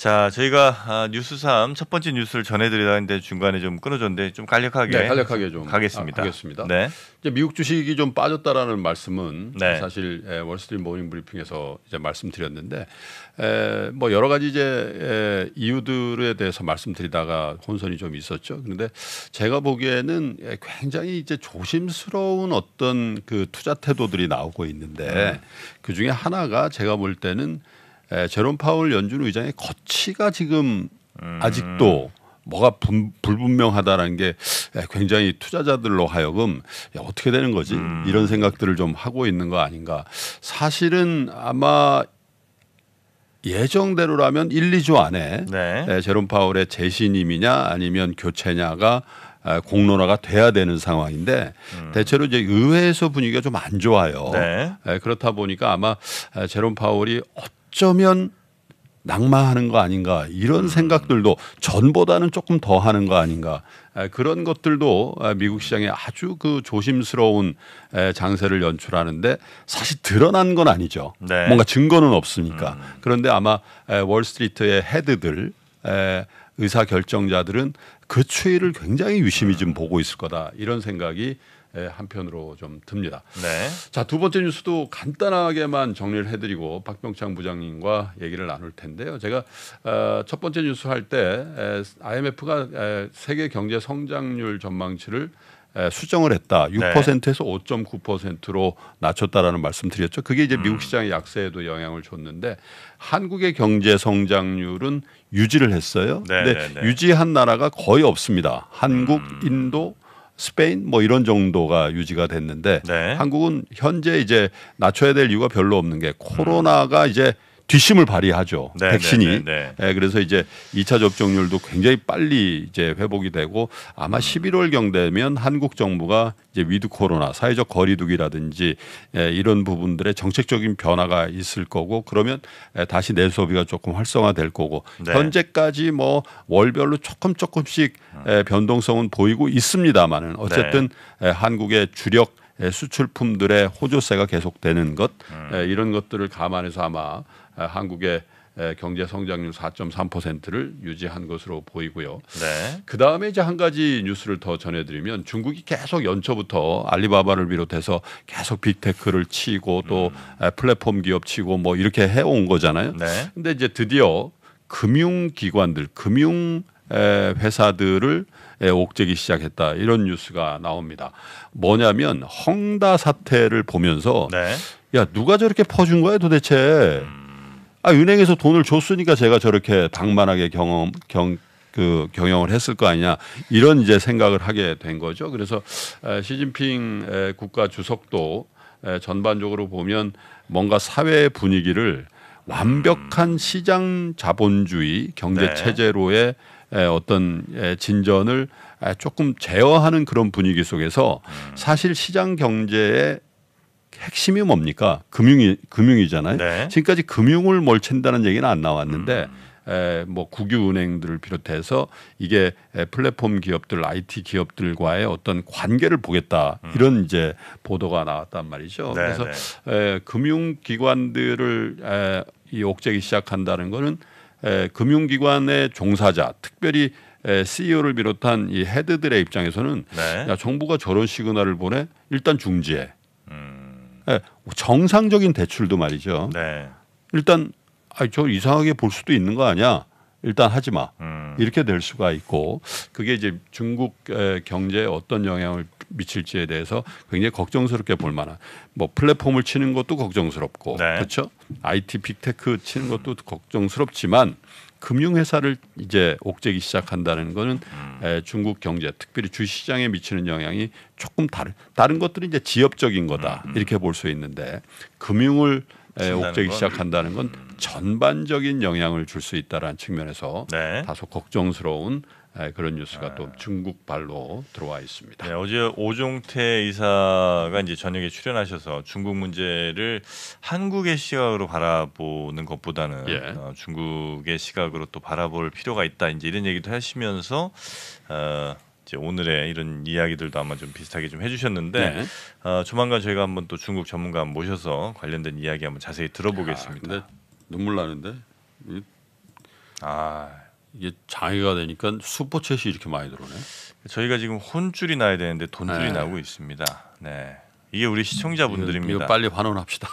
자, 저희가 아, 뉴스 3첫 번째 뉴스를 전해드리는데 중간에 좀 끊어졌는데 좀 간략하게, 네, 간략하게 좀 가겠습니다. 아, 가겠습니다. 네. 이제 미국 주식이 좀 빠졌다라는 말씀은 네. 사실 에, 월스트리트 모닝 브리핑에서 이제 말씀드렸는데 에, 뭐 여러 가지 이제 에, 이유들에 대해서 말씀드리다가 혼선이 좀 있었죠. 그런데 제가 보기에는 굉장히 이제 조심스러운 어떤 그 투자 태도들이 나오고 있는데 네. 그 중에 하나가 제가 볼 때는 에, 예, 제롬 파울 연준 의장의 거치가 지금 음. 아직도 뭐가 분, 불분명하다라는 게 예, 굉장히 투자자들로 하여금 야, 예, 어떻게 되는 거지 음. 이런 생각들을 좀 하고 있는 거 아닌가 사실은 아마 예정대로라면 1, 2주 안에 네. 제롬 파울의 재신임이냐 아니면 교체냐가 에, 아, 공론화가 돼야 되는 상황인데 음. 대체로 이제 의회에서 분위기가 좀 안 좋아요. 네. 그렇다 보니까 아마 에, 아, 제롬 파울이 어떤 어쩌면 낙마하는 거 아닌가 이런 음. 생각들도 전보다는 조금 더 하는 거 아닌가 그런 것들도 미국 시장에 아주 그 조심스러운 장세를 연출하는데 사실 드러난 건 아니죠. 네. 뭔가 증거는 없으니까. 음. 그런데 아마 월스트리트의 헤드들 의사 결정자들은 그 추이를 굉장히 유심히 네. 좀 보고 있을 거다 이런 생각이 예, 한편으로 좀 듭니다. 네. 자, 두 번째 뉴스도 간단하게만 정리를 해드리고 박병창 부장님과 얘기를 나눌 텐데요. 제가 어, 첫 번째 뉴스 할 때 IMF가 세계 경제 성장률 전망치를 수정을 했다. 6%에서 5.9%로 낮췄다라는 말씀드렸죠. 그게 이제 미국 음. 시장의 약세에도 영향을 줬는데 한국의 경제 성장률은 유지를 했어요. 네, 근데 네, 네. 유지한 나라가 거의 없습니다. 한국, 음. 인도, 스페인 뭐 이런 정도가 유지가 됐는데 네. 한국은 현재 이제 낮춰야 될 이유가 별로 없는 게 코로나가 음. 이제 뒷심을 발휘하죠. 네, 백신이. 네, 네, 네, 예, 그래서 이제 2차 접종률도 굉장히 빨리 이제 회복이 되고 아마 11월 음. 경 되면 한국 정부가 이제 위드 코로나 사회적 거리두기라든지 예, 이런 부분들의 정책적인 변화가 있을 거고 그러면 예, 다시 내 소비가 조금 활성화될 거고 네. 현재까지 뭐 월별로 조금 조금씩 음. 변동성은 보이고 있습니다만은 어쨌든 네. 한국의 주력 수출품들의 호조세가 계속되는 것 음. 이런 것들을 감안해서 아마 아, 한국의 경제 성장률 4.3%를 유지한 것으로 보이고요. 네. 그 다음에 이제 한 가지 뉴스를 더 전해드리면 중국이 계속 연초부터 알리바바를 비롯해서 계속 빅테크를 치고 또 음. 플랫폼 기업 치고 뭐 이렇게 해온 거잖아요. 그런데 네. 이제 드디어 금융기관들, 금융 회사들을 옥죄기 시작했다 이런 뉴스가 나옵니다. 뭐냐면 헝다 사태를 보면서 네. 야 누가 저렇게 퍼준 거야 도대체? 음. 아 은행에서 돈을 줬으니까 제가 저렇게 방만하게 경험 경 그 경영을 했을 거 아니냐 이런 이제 생각을 하게 된 거죠. 그래서 시진핑 국가 주석도 전반적으로 보면 뭔가 사회 분위기를 완벽한 시장 자본주의 경제 네. 체제로의 어떤 진전을 조금 제어하는 그런 분위기 속에서 음. 사실 시장 경제의 핵심이 뭡니까? 금융이 금융이잖아요. 네. 지금까지 금융을 몰친다는 얘기는 안 나왔는데 음. 에, 뭐 국유은행들을 비롯해서 이게 플랫폼 기업들, IT 기업들과의 어떤 관계를 보겠다 음. 이런 이제 보도가 나왔단 말이죠. 네, 그래서 네. 에, 금융기관들을 에, 이 옥죄기 시작한다는 거는 에, 금융기관의 종사자, 특별히 에, CEO를 비롯한 이 헤드들의 입장에서는 네. 야, 정부가 저런 시그널을 보내 일단 중지해. 예, 정상적인 대출도 말이죠. 네. 일단 아, 저 이상하게 볼 수도 있는 거 아니야? 일단 하지 마. 음. 이렇게 될 수가 있고 그게 이제 중국 경제에 어떤 영향을 미칠지에 대해서 굉장히 걱정스럽게 볼 만한 뭐 플랫폼을 치는 것도 걱정스럽고 네. 그렇죠? IT 빅테크 치는 것도 걱정스럽지만 금융회사를 이제 옥죄기 시작한다는 거는 음. 에, 중국 경제, 특별히 주시장에 미치는 영향이 조금 다른 다른 것들은 이제 지역적인 거다 음. 음. 이렇게 볼 수 있는데 금융을 에, 옥죄기 시작한다는 건 음. 전반적인 영향을 줄 수 있다라는 측면에서 네. 다소 걱정스러운 예, 그런 뉴스가 또 예. 중국발로 들어와 있습니다. 네, 어제 오종태 이사가 이제 저녁에 출연하셔서 중국 문제를 한국의 시각으로 바라보는 것보다는 예. 어, 중국의 시각으로 또 바라볼 필요가 있다. 이제 이런 얘기도 하시면서 어, 오늘의 이런 이야기들도 아마 좀 비슷하게 좀 해주셨는데 네. 어, 조만간 저희가 한번 또 중국 전문가 모셔서 관련된 이야기 한번 자세히 들어보겠습니다. 아, 눈물 나는데. 아. 이게 장애가 되니까 슈퍼챗이 이렇게 많이 들어오네. 저희가 지금 혼줄이 나야 되는데 돈줄이 네. 나고 있습니다. 네, 이게 우리 시청자분들입니다. 이거 빨리 환원합시다.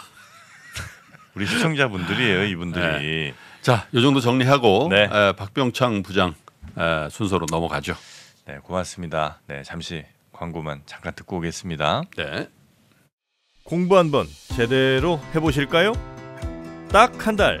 우리 시청자분들이에요, 이분들이. 네. 자, 요 정도 정리하고 네. 에, 박병창 부장 에, 순서로 넘어가죠. 네, 고맙습니다. 네, 잠시 광고만 잠깐 듣고 오겠습니다. 네. 공부 한번 제대로 해보실까요? 딱 한 달.